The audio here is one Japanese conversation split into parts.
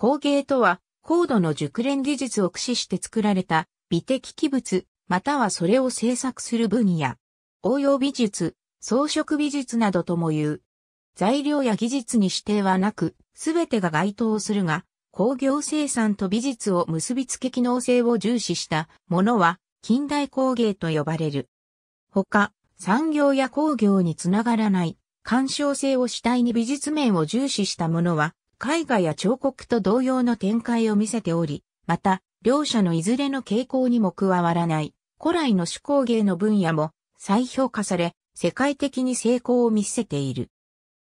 工芸とは、高度の熟練技術を駆使して作られた美的器物、またはそれを制作する分野。応用美術、装飾美術などとも言う。材料や技術に指定はなく、すべてが該当するが、工業生産と美術を結びつけ機能性を重視したものは近代工芸と呼ばれる。他、産業や工業につながらない、干渉性を主体に美術面を重視したものは絵画や彫刻と同様の展開を見せており、また、両者のいずれの傾向にも加わらない、古来の手工芸の分野も再評価され、世界的に成功を見せている。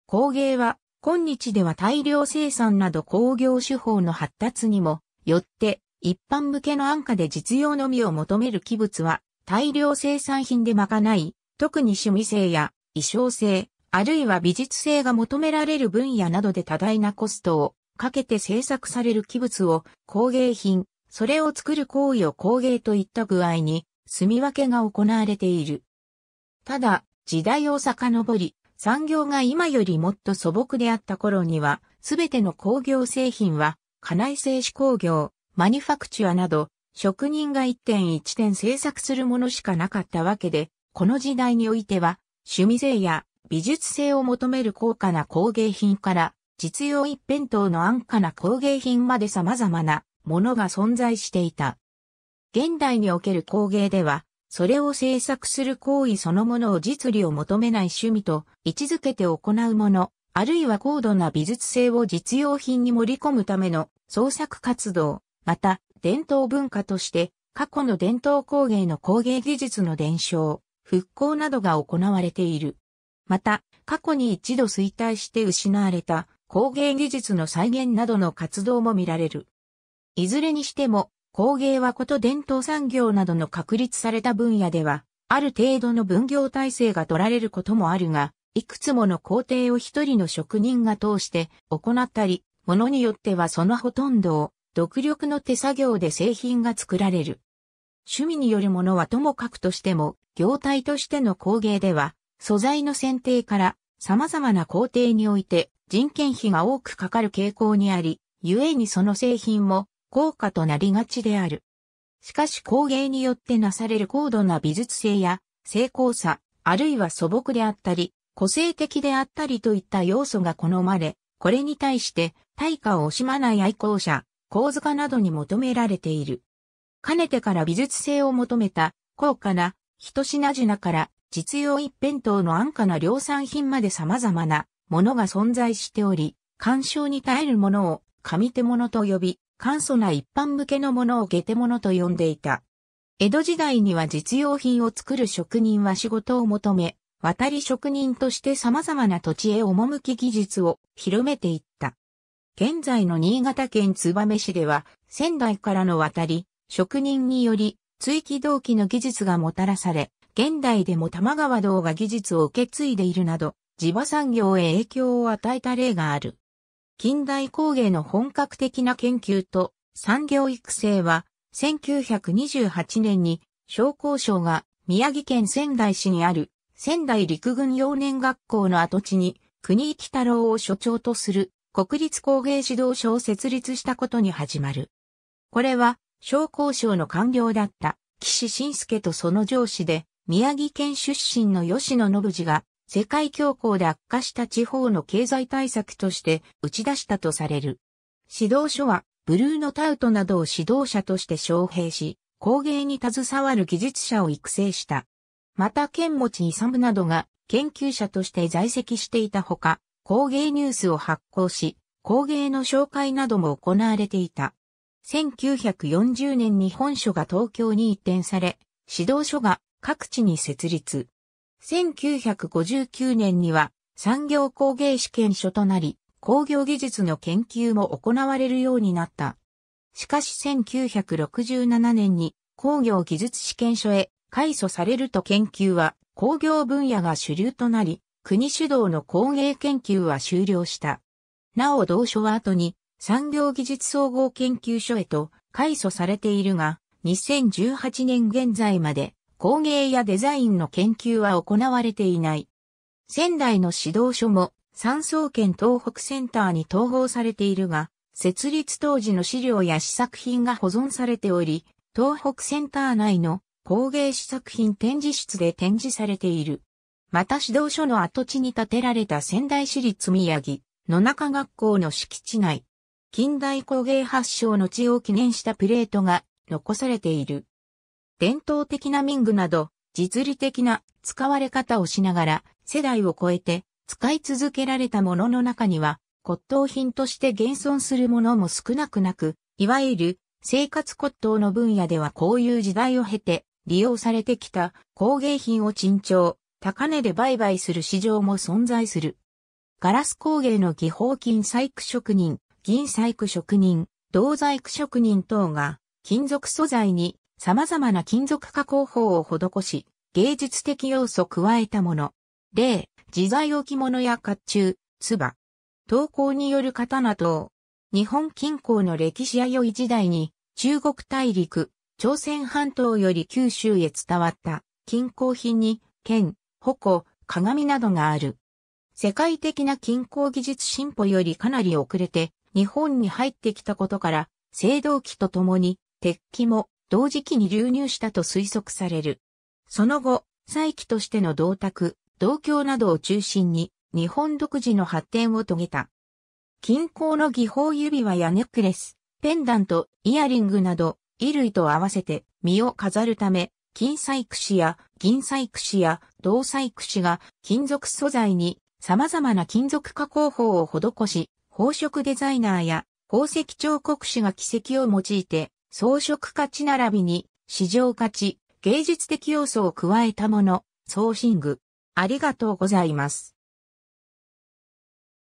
工芸は、今日では大量生産など工業手法の発達にも、よって、一般向けの安価で実用のみを求める器物は、大量生産品でまかない、特に趣味性や、衣装性、あるいは美術性が求められる分野などで多大なコストをかけて制作される器物を工芸品、それを作る行為を工芸といった具合に、住み分けが行われている。ただ、時代を遡り、産業が今よりもっと素朴であった頃には、すべての工業製品は、家内製紙工業、マニファクチュアなど、職人が一点一点制作するものしかなかったわけで、この時代においては、趣味税や美術性を求める高価な工芸品から、実用一辺倒の安価な工芸品まで様々なものが存在していた。現代における工芸では、それを制作する行為そのものを実利を求めない趣味と位置づけて行うもの、あるいは高度な美術性を実用品に盛り込むための創作活動、また伝統文化として過去の伝統工芸の工芸技術の伝承、復興などが行われている。また、過去に一度衰退して失われた工芸技術の再現などの活動も見られる。いずれにしても、工芸はこと伝統産業などの確立された分野では、ある程度の分業体制が取られることもあるが、いくつもの工程を一人の職人が通して行ったり、ものによってはそのほとんどを独力の手作業で製品が作られる。趣味によるものはともかくとしても、業態としての工芸では、素材の選定から様々な工程において人件費が多くかかる傾向にあり、故にその製品も高価となりがちである。しかし工芸によってなされる高度な美術性や精巧さ、あるいは素朴であったり、個性的であったりといった要素が好まれ、これに対して対価を惜しまない愛好者、構図家などに求められている。かねてから美術性を求めた高価な一品々から実用一辺倒の安価な量産品まで様々なものが存在しており、干渉に耐えるものを上手物と呼び、簡素な一般向けのものを下手物と呼んでいた。江戸時代には実用品を作る職人は仕事を求め、渡り職人として様々な土地へ赴き技術を広めていった。現在の新潟県燕市では、仙台からの渡り、職人により、追記動機の技術がもたらされ、現代でも玉川道が技術を受け継いでいるなど、地場産業へ影響を与えた例がある。近代工芸の本格的な研究と産業育成は、1928年に商工省が宮城県仙台市にある仙台陸軍幼年学校の跡地に国行太郎を所長とする国立工芸指導所を設立したことに始まる。これは商工省の官僚だった岸信介とその上司で宮城県出身の吉野信次が、世界恐慌で悪化した地方の経済対策として打ち出したとされる。指導書は、ブルーノ・タウトなどを指導者として招聘し、工芸に携わる技術者を育成した。また、剣持勇などが研究者として在籍していたほか、工芸ニュースを発行し、工芸の紹介なども行われていた。1940年に本書が東京に移転され、指導書が各地に設立。1959年には産業工芸試験所となり、工業技術の研究も行われるようになった。しかし1967年に工業技術試験所へ改祖されると研究は工業分野が主流となり、国主導の工芸研究は終了した。なお同書は後に産業技術総合研究所へと改祖されているが、2018年現在まで工芸やデザインの研究は行われていない。仙台の指導書も産総研東北センターに統合されているが、設立当時の資料や試作品が保存されており、東北センター内の工芸試作品展示室で展示されている。また指導書の跡地に建てられた仙台市立宮城、野中学校の敷地内、近代工芸発祥の地を記念したプレートが残されている。伝統的な民具など、実利的な使われ方をしながら、世代を超えて使い続けられたものの中には、骨董品として現存するものも少なくなく、いわゆる生活骨董の分野ではこういう時代を経て利用されてきた工芸品を珍重、高値で売買する市場も存在する。ガラス工芸の技法金細工職人、銀細工職人、銅細工職人等が金属素材に様々な金属加工法を施し、芸術的要素加えたもの。例、自在置物や甲冑、唾。刀工による刀等。日本近郊の歴史や良い時代に、中国大陸、朝鮮半島より九州へ伝わった金工品に、剣、矛、鏡などがある。世界的な金工技術進歩よりかなり遅れて、日本に入ってきたことから、青銅器とともに、鉄器も同時期に流入したと推測される。その後、再起としての銅鐸、銅鏡などを中心に日本独自の発展を遂げた。金鉱の技法指輪やネックレス、ペンダント、イヤリングなど、衣類と合わせて身を飾るため、金細工紙や銀細工紙や銅細工紙が金属素材に様々な金属加工法を施し、宝飾デザイナーや宝石彫刻師が奇跡を用いて装飾価値並びに、市場価値、芸術的要素を加えたもの、ソーシング。ありがとうございます。